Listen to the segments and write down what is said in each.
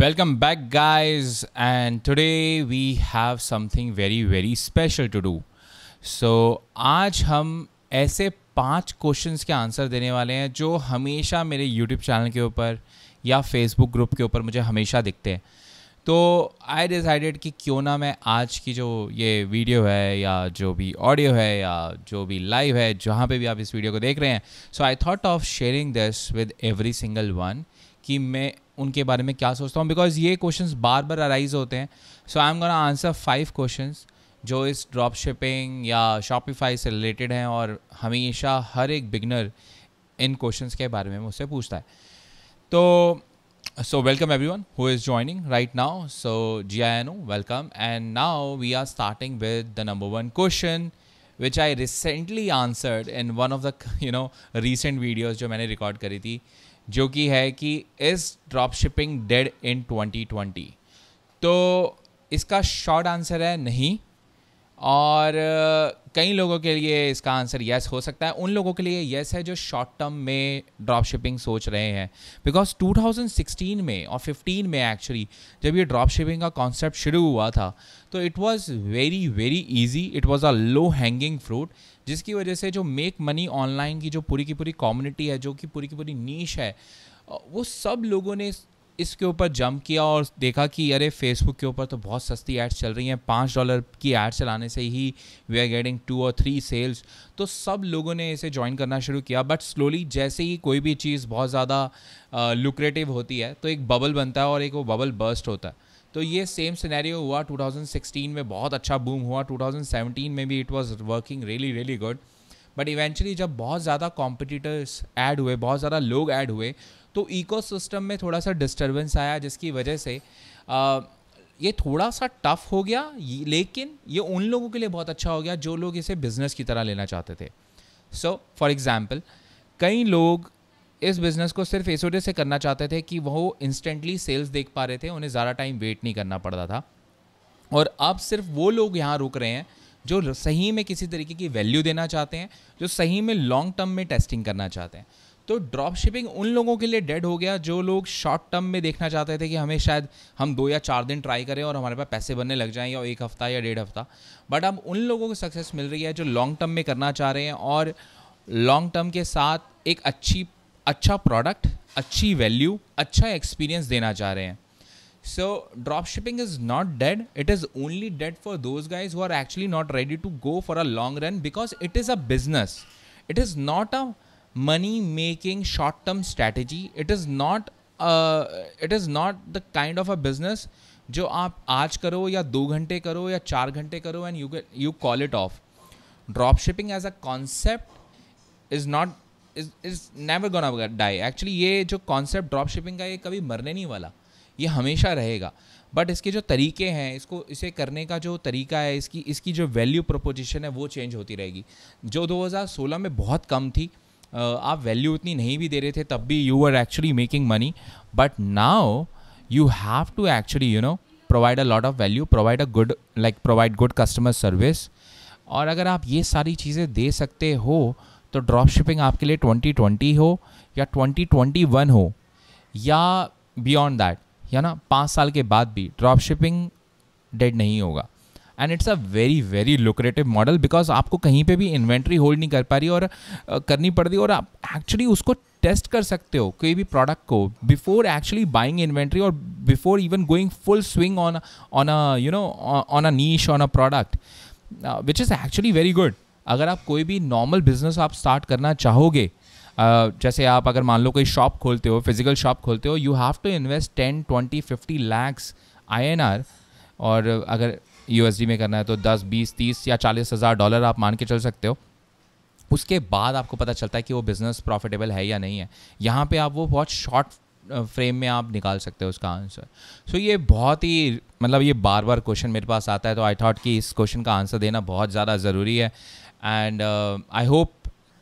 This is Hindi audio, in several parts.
Welcome back guys and today we have something very very special to do so आज हम ऐसे पांच क्वेश्चंस के आंसर देने वाले हैं जो हमेशा मेरे यूट्यूब चैनल के ऊपर या फेसबुक ग्रुप के ऊपर मुझे हमेशा दिखते हैं तो आई डिसाइडेड कि क्यों ना मैं आज की जो ये वीडियो है या जो भी ऑडियो है या जो भी लाइव है जहाँ पे भी आप इस वीडियो को देख रहे हैं so I thought of sharing this with every single one कि मैं उनके बारे में क्या सोचता हूँ बिकॉज ये क्वेश्चन बार बार अराइज होते हैं so I am gonna answer five question जो इस ड्रॉप शिपिंग या शॉपिफाई से रिलेटेड हैं और हमेशा हर एक बिगनर इन क्वेश्चन के बारे में मुझसे पूछता है तो so welcome everyone who is joining right now so जी I know welcome and now we are starting with the number one question which I recently answered in one of the you know recent videos जो मैंने रिकॉर्ड करी थी जो कि है कि इस ड्रॉप शिपिंग डेड इन 2020 तो इसका शॉर्ट आंसर है नहीं और uh, कई लोगों के लिए इसका आंसर यस हो सकता है उन लोगों के लिए यस है जो शॉर्ट टर्म में ड्रॉप शिपिंग सोच रहे हैं बिकॉज 2016 में और 15 में एक्चुअली जब ये ड्रॉप शिपिंग का कॉन्सेप्ट शुरू हुआ था तो it was very very easy it was a low hanging fruit जिसकी वजह से जो मेक मनी ऑनलाइन की जो पूरी की पूरी कम्युनिटी है जो कि पूरी की पूरी नीच है वो सब लोगों ने इसके ऊपर जंप किया और देखा कि अरे फेसबुक के ऊपर तो बहुत सस्ती एड्स चल रही हैं पाँच डॉलर की एड्स चलाने से ही वी आर गेटिंग टू और थ्री सेल्स तो सब लोगों ने इसे ज्वाइन करना शुरू किया बट स्लोली जैसे ही कोई भी चीज़ बहुत ज़्यादा लुक्रेटिव होती है तो एक बबल बनता है और एक वो बबल बर्स्ट होता है तो ये सेम सिनेरियो हुआ 2016 में बहुत अच्छा बूम हुआ 2017 में भी it was working really really good but eventually जब बहुत ज़्यादा कॉम्पिटिटर्स ऐड हुए बहुत ज़्यादा लोग ऐड हुए तो इकोसिस्टम में थोड़ा सा डिस्टर्बेंस आया जिसकी वजह से आ, ये थोड़ा सा टफ हो गया लेकिन ये उन लोगों के लिए बहुत अच्छा हो गया जो लोग इसे बिज़नेस की तरह लेना चाहते थे सो फॉर एग्ज़ाम्पल कई लोग इस बिज़नेस को सिर्फ इस वजह से करना चाहते थे कि वो इंस्टेंटली सेल्स देख पा रहे थे उन्हें ज़्यादा टाइम वेट नहीं करना पड़ता था और अब सिर्फ वो लोग यहाँ रुक रहे हैं जो सही में किसी तरीके की वैल्यू देना चाहते हैं जो सही में लॉन्ग टर्म में टेस्टिंग करना चाहते हैं तो ड्रॉप शिपिंग उन लोगों के लिए डेड हो गया जो लोग शॉर्ट टर्म में देखना चाहते थे कि हमें शायद हम दो या चार दिन ट्राई करें और हमारे पास पैसे बनने लग जाएं या एक हफ्ता या डेढ़ हफ्ता बट अब उन लोगों को सक्सेस मिल रही है जो लॉन्ग टर्म में करना चाह रहे हैं और लॉन्ग टर्म के साथ एक अच्छी अच्छा प्रोडक्ट अच्छी वैल्यू अच्छा एक्सपीरियंस देना चाह रहे हैं so drop shipping is not dead it is only dead for those guys who are actually not ready to go for a long run because it is a business it is not a money making short term strategy it is not it is not the kind of a business जो आप आज करो या दो घंटे करो या चार घंटे करो and you you call it off drop shipping as a concept is not is never gonna die actually ये जो कॉन्सेप्ट ड्रॉप शिपिंग का ये कभी मरने नहीं वाला ये हमेशा रहेगा बट इसके जो तरीके हैं इसको इसे करने का जो तरीका है इसकी इसकी जो वैल्यू प्रोपोजिशन है वो चेंज होती रहेगी जो 2016 में बहुत कम थी आप वैल्यू इतनी नहीं भी दे रहे थे तब भी you are actually making money but now you have to actually you know provide a lot of value provide a good like provide good customer service और अगर आप ये सारी चीज़ें दे सकते हो तो ड्रॉप शिपिंग आपके लिए 2020 हो या 2021 हो या बियॉन्ड दैट या ना पाँच साल के बाद भी ड्रॉप शिपिंग डेड नहीं होगा and it's a very very lucrative model because आपको कहीं पे भी इन्वेंट्री होल्ड नहीं कर पा रही और करनी पड़ रही और आप एक्चुअली उसको टेस्ट कर सकते हो कोई भी प्रोडक्ट को बिफोर एक्चुअली बाइंग इन्वेंट्री और before even going full swing on on a you know on a niche on a product which is actually very good अगर आप कोई भी नॉर्मल बिजनेस आप स्टार्ट करना चाहोगे जैसे आप अगर मान लो कोई शॉप खोलते हो फिजिकल शॉप खोलते हो you have to invest ten twenty fifty lakhs I और अगर यू में करना है तो दस बीस तीस या चालीस हज़ार डॉलर आप मान के चल सकते हो उसके बाद आपको पता चलता है कि वो बिज़नेस प्रॉफिटेबल है या नहीं है यहाँ पे आप वो बहुत शॉर्ट फ्रेम में आप निकाल सकते हो उसका आंसर सो so, ये बहुत ही मतलब ये बार बार क्वेश्चन मेरे पास आता है तो आई थॉट कि इस क्वेश्चन का आंसर देना बहुत ज़्यादा ज़रूरी है एंड आई होप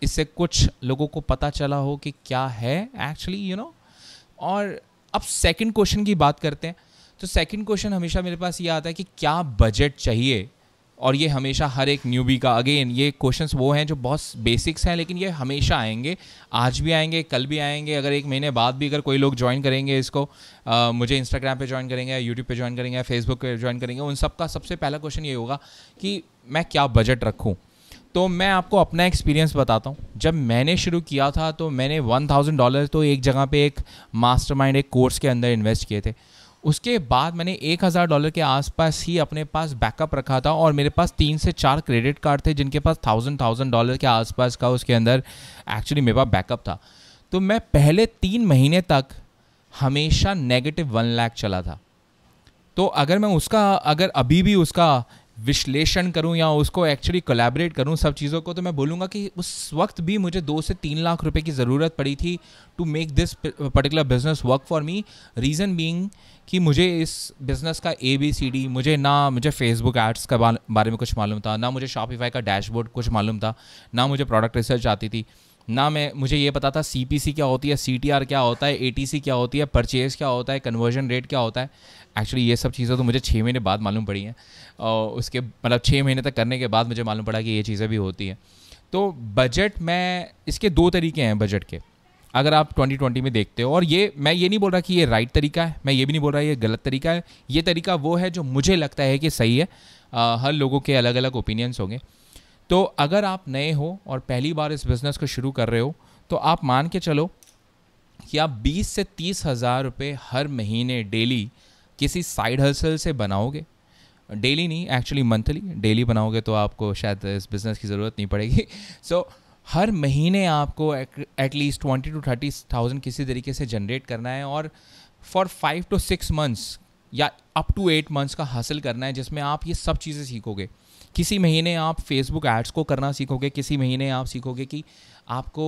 इससे कुछ लोगों को पता चला हो कि क्या है एक्चुअली यू नो और अब सेकंड क्वेश्चन की बात करते हैं तो सेकंड क्वेश्चन हमेशा मेरे पास ये आता है कि क्या बजट चाहिए और ये हमेशा हर एक न्यूबी का अगेन ये क्वेश्चंस वो हैं जो बहुत बेसिक्स हैं लेकिन ये हमेशा आएंगे आज भी आएंगे कल भी आएंगे अगर एक महीने बाद भी अगर कोई लोग ज्वाइन करेंगे इसको आ, मुझे इंस्टाग्राम पे ज्वाइन करेंगे यूट्यूब पे ज्वाइन करेंगे फेसबुक पे ज्वाइन करेंगे उन सब का सबसे पहला क्वेश्चन ये होगा कि मैं क्या बजट रखूँ तो मैं आपको अपना एक्सपीरियंस बताता हूँ जब मैंने शुरू किया था तो मैंने वन थाउजेंड डॉलर तो एक जगह पे एक माइंड एक कोर्स के अंदर इन्वेस्ट किए थे उसके बाद मैंने एक हज़ार डॉलर के आसपास ही अपने पास बैकअप रखा था और मेरे पास तीन से चार क्रेडिट कार्ड थे जिनके पास थाउजेंड थाउजेंड डॉलर के आसपास का उसके अंदर एक्चुअली मेरे पास बैकअप था तो मैं पहले तीन महीने तक हमेशा नेगेटिव वन लैख चला था तो अगर मैं उसका अगर अभी भी उसका विश्लेषण करूं या उसको एक्चुअली कोलैबोरेट करूं सब चीज़ों को तो मैं बोलूँगा कि उस वक्त भी मुझे दो से तीन लाख रुपए की ज़रूरत पड़ी थी to make this particular business work for me reason being कि मुझे इस बिज़नेस का ए बी सी डी मुझे ना मुझे फेसबुक एड्स के बारे में कुछ मालूम था ना मुझे शॉपिफाई का डैशबोर्ड कुछ मालूम था ना मुझे प्रोडक्ट रिसर्च आती थी ना मैं मुझे ये पता था सी क्या होती है सी क्या होता है ए क्या होती है परचेज क्या होता है कन्वर्जन रेट क्या होता है एक्चुअली ये सब चीज़ें तो मुझे छः महीने बाद मालूम पड़ी हैं और उसके मतलब छः महीने तक करने के बाद मुझे मालूम पड़ा कि ये चीज़ें भी होती हैं तो बजट मैं इसके दो तरीके हैं बजट के अगर आप 2020 में देखते हो और ये मैं ये नहीं बोल रहा कि ये राइट तरीका है मैं ये भी नहीं बोल रहा ये गलत तरीका है ये तरीका वो है जो मुझे लगता है कि सही है आ, हर लोगों के अलग अलग ओपिनियंस होंगे तो अगर आप नए हो और पहली बार इस बिज़नेस को शुरू कर रहे हो तो आप मान के चलो कि आप बीस से तीस हज़ार रुपये हर महीने डेली किसी साइड हसल से बनाओगे डेली नहीं एक्चुअली मंथली डेली बनाओगे तो आपको शायद इस बिज़नेस की ज़रूरत नहीं पड़ेगी सो so, हर महीने आपको at least twenty to thirty thousand किसी तरीके से जनरेट करना है और for five to six months या अप टू एट मंथ्स का हासिल करना है जिसमें आप ये सब चीज़ें सीखोगे किसी महीने आप फेसबुक एड्स को करना सीखोगे किसी महीने आप सीखोगे कि आपको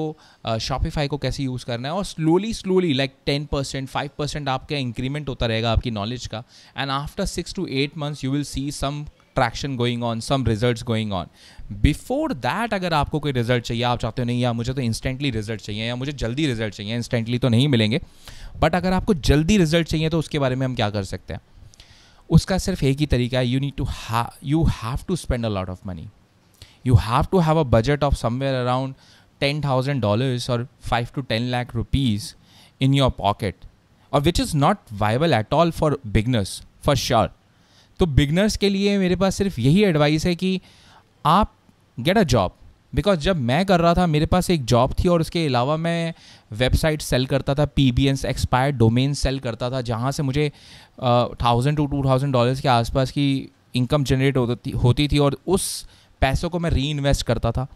शॉपिफाई uh, को कैसे यूज़ करना है और slowly slowly like ten percent five percent आपका इंक्रीमेंट होता रहेगा आपकी नॉलेज का and after six to eight months you will see some traction going on some result going on before that अगर आपको कोई रिजल्ट चाहिए आप चाहते हो नहीं या मुझे तो इंस्टेंटली रिजल्ट चाहिए या मुझे जल्दी रिजल्ट चाहिए इंस्टेंटली तो नहीं मिलेंगे बट अगर आपको जल्दी रिजल्ट चाहिए तो उसके बारे में हम क्या कर सकते हैं उसका सिर्फ एक ही तरीका है you need to you have to spend a lot of money you have to have a budget of somewhere around ten thousand dollars और five to ten lakh rupees in your pocket और which is not viable at all for beginners for sure तो बिगनर्स के लिए मेरे पास सिर्फ यही एडवाइस है कि आप गेट अ जॉब बिकॉज जब मैं कर रहा था मेरे पास एक जॉब थी और उसके अलावा मैं वेबसाइट सेल करता था P B Ns expire domain sale करता था जहाँ से मुझे thousand to two thousand dollars के आसपास की इनकम जनरेट होती होती थी और उस पैसों को मैं री इन्वेस्ट करता था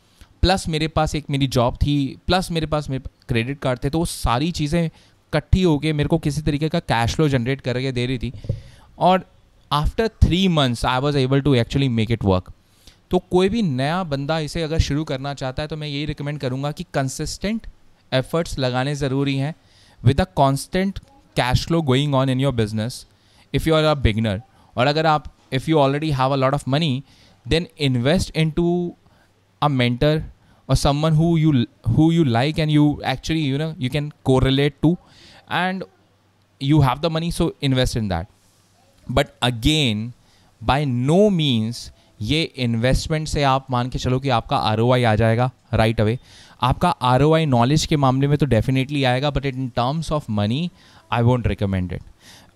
प्लस मेरे पास एक मेरी जॉब थी प्लस मेरे पास मेरे क्रेडिट कार्ड थे तो वो सारी चीज़ें इकट्ठी होके मेरे को किसी तरीके का कैश फ्लो जनरेट करके दे रही थी और after three months I was able to actually make it work तो कोई भी नया बंदा इसे अगर शुरू करना चाहता है तो मैं यही रिकमेंड करूँगा कि कंसिस्टेंट एफर्ट्स लगाने ज़रूरी हैं with a constant cash flow going on in your business if you are a beginner और अगर आप if you already have a lot of money then invest into a mentor or someone who you you you like and you actually you know you can correlate to and you have the money so invest in that but again by no means ये इन्वेस्टमेंट से आप मान के चलो कि आपका आर आ जाएगा राइट अवे आपका आर नॉलेज के मामले में तो डेफिनेटली आएगा but in terms of money I won't recommend it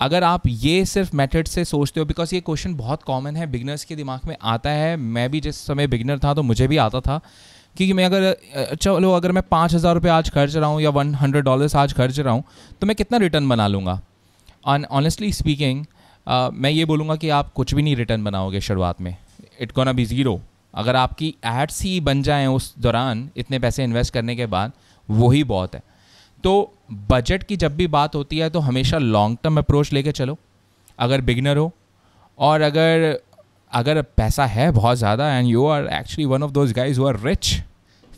अगर आप ये सिर्फ मेथड से सोचते हो बिकॉज ये क्वेश्चन बहुत कॉमन है बिगनर्स के दिमाग में आता है मैं भी जिस समय बिगनर था तो मुझे भी आता था क्योंकि मैं अगर चलो अगर मैं पाँच हज़ार रुपये आज खर्च रहा हूँ या वन हंड्रेड डॉलर्स आज खर्च रहा हूँ तो मैं कितना रिटर्न बना लूँगा ऑनेस्टली स्पीकिंग मैं ये बोलूँगा कि आप कुछ भी नहीं रिटर्न बनाओगे शुरुआत में इट गोना बी ज़ीरो अगर आपकी एड्स ही बन जाए उस दौरान इतने पैसे इन्वेस्ट करने के बाद वही बहुत है तो बजट की जब भी बात होती है तो हमेशा लॉन्ग टर्म अप्रोच लेके चलो अगर बिगनर हो और अगर अगर पैसा है बहुत ज़्यादा and you are actually one of those guys who are rich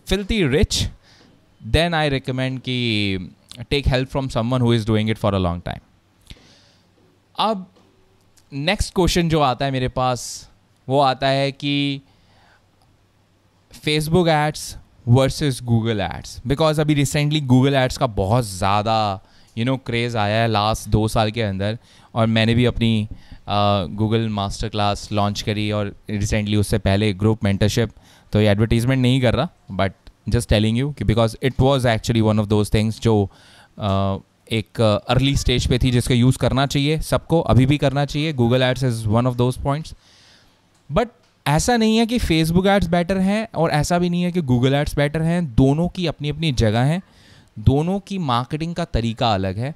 filthy rich then I recommend कि take help from someone who is doing it for a long time अब नेक्स्ट क्वेश्चन जो आता है मेरे पास वो आता है कि Facebook ads versus Google ads because अभी रिसेंटली गूगल एड्स का बहुत ज़्यादा यू नो क्रेज़ आया है लास्ट दो साल के अंदर और मैंने भी अपनी गूगल मास्टर क्लास लॉन्च करी और रिसेंटली उससे पहले ग्रुप मेंटरशिप तो ये एडवर्टीज़मेंट नहीं कर रहा बट जस्ट टेलिंग यू कि because it was actually one of those things जो uh, एक अर्ली स्टेज पे थी जिसको यूज़ करना चाहिए सबको अभी भी करना चाहिए Google ads is one of those points but ऐसा नहीं है कि फेसबुक एड्स बेटर हैं और ऐसा भी नहीं है कि गूगल एड्स बेटर हैं दोनों की अपनी अपनी जगह हैं दोनों की मार्केटिंग का तरीका अलग है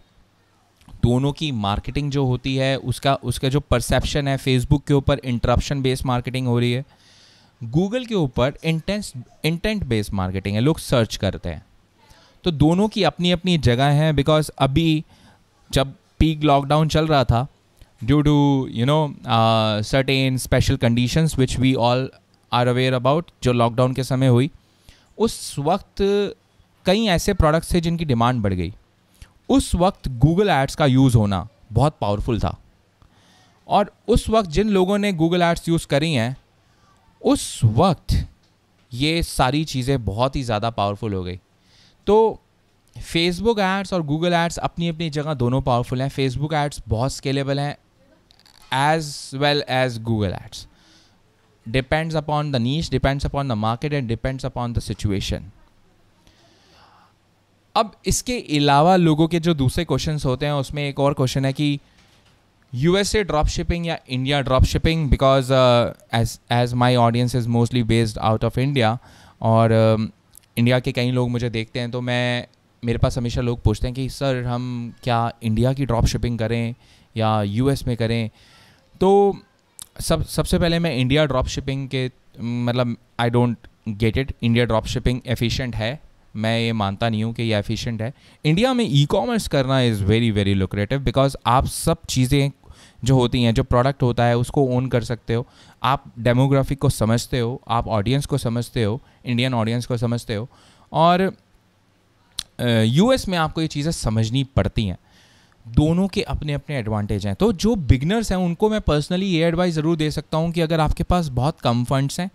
दोनों की मार्केटिंग जो होती है उसका उसका जो परसेप्शन है फेसबुक के ऊपर इंटरप्शन बेस्ड मार्केटिंग हो रही है गूगल के ऊपर इंटेंस इंटेंट बेस्ड मार्केटिंग है लोग सर्च करते हैं तो दोनों की अपनी अपनी जगह है बिकॉज अभी जब पीक लॉकडाउन चल रहा था due to you know uh, certain special conditions which we all are aware about जो लॉकडाउन के समय हुई उस वक्त कई ऐसे प्रोडक्ट्स थे जिनकी डिमांड बढ़ गई उस वक्त गूगल एड्स का यूज़ होना बहुत पावरफुल था और उस वक्त जिन लोगों ने गूगल एड्स यूज़ करी हैं उस वक्त ये सारी चीज़ें बहुत ही ज़्यादा पावरफुल हो गई तो फेसबुक एड्स और गूगल एड्स अपनी अपनी जगह दोनों पावरफुल हैं फेसबुक एड्स बहुत स्केलेबल हैं as well as Google Ads. Depends upon the niche, depends upon the market, and depends upon the situation. अब इसके अलावा लोगों के जो दूसरे क्वेश्चंस होते हैं उसमें एक और क्वेश्चन है कि U S A drop shipping या India drop shipping because as as my audience is mostly based out of India और इंडिया um, के कई लोग मुझे देखते हैं तो मैं मेरे पास हमेशा लोग पूछते हैं कि सर हम क्या इंडिया की ड्रॉप शिपिंग करें या एस में करें तो सब सबसे पहले मैं इंडिया ड्रॉप शिपिंग के मतलब I don't get it India drop shipping efficient है मैं ये मानता नहीं हूँ कि ये एफिशिएंट है इंडिया में ई कॉमर्स करना is very very lucrative because आप सब चीज़ें जो होती हैं जो प्रोडक्ट होता है उसको ओन कर सकते हो आप डेमोग्राफिक को समझते हो आप ऑडियंस को समझते हो इंडियन ऑडियंस को समझते हो और यूएस में आपको ये चीज़ें समझनी पड़ती हैं दोनों के अपने अपने एडवांटेज हैं तो जो बिगनर्स हैं उनको मैं पर्सनली ये एडवाइस ज़रूर दे सकता हूँ कि अगर आपके पास बहुत कम फंड्स हैं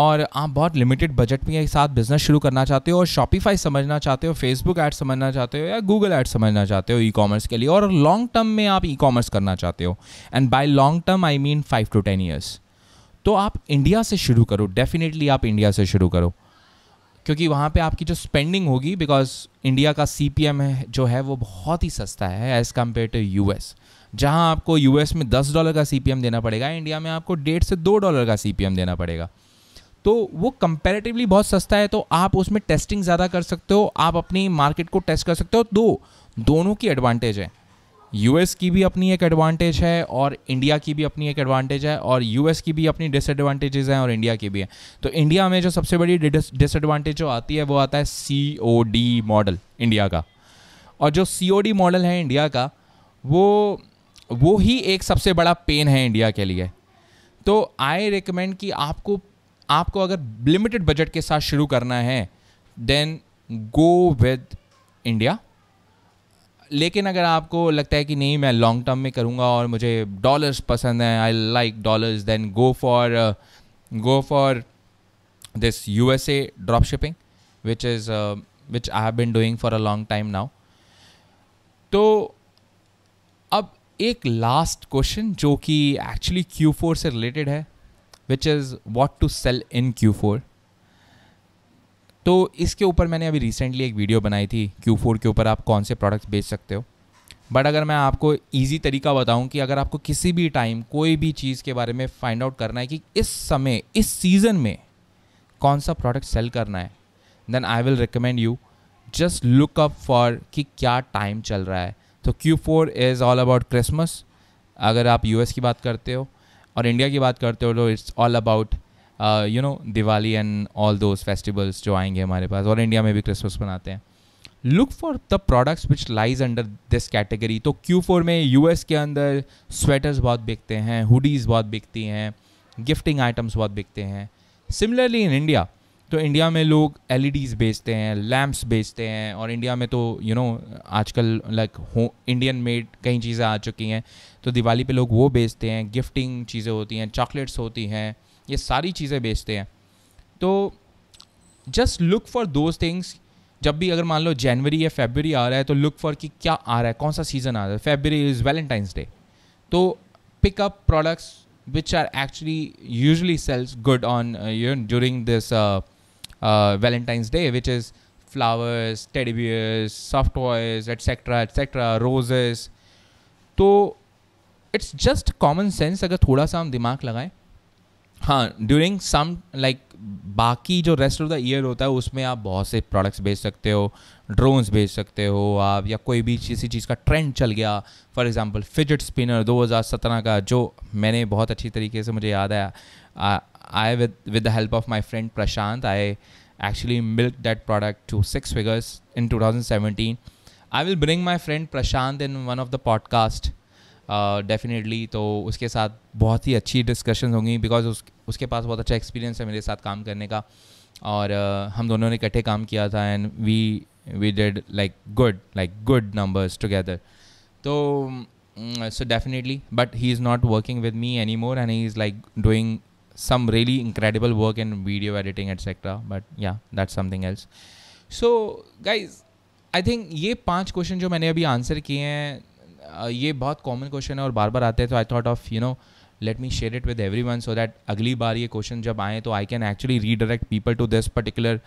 और आप बहुत लिमिटेड बजट के साथ बिज़नेस शुरू करना चाहते हो और शॉपिफाई समझना चाहते हो फेसबुक ऐड समझना चाहते हो या गूगल ऐड समझना चाहते हो ई कॉमर्स के लिए और लॉन्ग टर्म में आप ई कॉमर्स करना चाहते हो and by long term I mean five to ten years तो आप इंडिया से शुरू करो डेफिनेटली आप इंडिया से शुरू करो क्योंकि वहाँ पे आपकी जो स्पेंडिंग होगी बिकॉज इंडिया का सी पी है जो है वो बहुत ही सस्ता है as compare to U S जहाँ आपको यूएस में दस डॉलर का सी पी एम देना पड़ेगा इंडिया में आपको डेढ़ से दो डॉलर का सी पी एम देना पड़ेगा तो वो कंपेरेटिवली बहुत सस्ता है तो आप उसमें टेस्टिंग ज़्यादा कर सकते हो आप अपनी मार्केट को टेस्ट कर सकते हो तो दो दोनों की एडवांटेज है यूएस की भी अपनी एक एडवांटेज है और इंडिया की भी अपनी एक एडवांटेज है और यूएस की भी अपनी डिसएडवांटेजेस हैं और इंडिया की भी हैं तो इंडिया में जो सबसे बड़ी डिसएडवांटेज जो आती है वो आता है C O D model India का और जो सी ओ डी मॉडल है इंडिया का वो वो ही एक सबसे बड़ा पेन है इंडिया के लिए तो आई रिकमेंड कि आपको आपको अगर लिमिटेड बजट के साथ शुरू करना है देन गो विद इंडिया लेकिन अगर आपको लगता है कि नहीं मैं लॉन्ग टर्म में करूँगा और मुझे डॉलर्स पसंद हैं I like dollars then go for go for this U S A drop shipping which is which I have been doing for a long time now तो अब एक लास्ट क्वेश्चन जो कि एक्चुअली क्यू फोर से रिलेटेड है which is what to sell in Q four तो इसके ऊपर मैंने अभी रिसेंटली एक वीडियो बनाई थी क्यू फोर के ऊपर आप कौन से प्रोडक्ट्स बेच सकते हो बट अगर मैं आपको ईजी तरीका बताऊं कि अगर आपको किसी भी टाइम कोई भी चीज़ के बारे में फाइंड आउट करना है कि इस समय इस सीज़न में कौन सा प्रोडक्ट सेल करना है then I will recommend you just look up for कि क्या टाइम चल रहा है तो Q four is all about Christmas अगर आप यू की बात करते हो और इंडिया की बात करते हो तो it's all about you know Diwali and all those festivals जो आएंगे हमारे पास और इंडिया में भी क्रिसमस मनाते हैं look for the products which lies under this category तो क्यू फोर में यू एस के अंदर स्वेटर्स बहुत बिकते हैं हुडीज़ बहुत बिकती हैं गिफ्टिंग आइटम्स बहुत बिकते हैं सिमिलरली इन इंडिया तो इंडिया में लोग एल ई डीज़ बेचते हैं लैम्प्स बेचते हैं और इंडिया में तो यू नो आज आजकल लाइक हो इंडियन मेड कई चीज़ें आ चुकी हैं तो दिवाली पे लोग वो बेचते हैं गिफ्टिंग चीज़ें होती हैं चॉकलेट्स होती हैं ये सारी चीज़ें बेचते हैं तो just look for those things जब भी अगर मान लो जनवरी या फेबररी आ रहा है तो लुक फॉर कि क्या आ रहा है कौन सा सीज़न आ रहा है फेबररी इज़ वैलेंटाइंस डे तो pickup products which are actually usually sales good on you during this Valentine's day which is flowers teddy bears soft toys etcetera etcetera roses तो इट्स जस्ट कॉमन सेंस अगर थोड़ा सा हम दिमाग लगाएं हाँ ड्यूरिंग सम लाइक बाकी जो रेस्ट ऑफ द ईयर होता है उसमें आप बहुत से प्रोडक्ट्स भेज सकते हो ड्रोन्स भेज सकते हो आप या कोई भी किसी चीज़ का ट्रेंड चल गया फॉर एग्जांपल फिजट स्पिनर 2017 का जो मैंने बहुत अच्छी तरीके से मुझे याद आया I with with the help of my friend Prashant I actually milk that product to six figures in two I will bring my friend Prashant in one of the podcast definitely uh, तो उसके साथ बहुत ही अच्छी डिस्कशन होंगी बिकॉज उस उसके पास बहुत अच्छा एक्सपीरियंस है मेरे साथ काम करने का और uh, हम दोनों ने इकट्ठे काम किया था and we we did like good like good numbers together तो so definitely but he is not working with me any more and he is like doing some really incredible work in video editing etcetera but yeah that something else so guys I think ये पांच क्वेश्चन जो मैंने अभी आंसर किए हैं ये बहुत कॉमन क्वेश्चन है और बार बार आते हैं तो I thought of you know let me share it with everyone so that अगली बार ये क्वेश्चन जब आएँ तो I can actually redirect people to this particular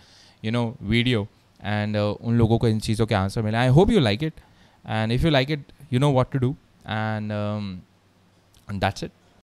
you know video and उन लोगों को इन चीज़ों के आंसर मिले I hope you like it and if you like it you know what to do and that's it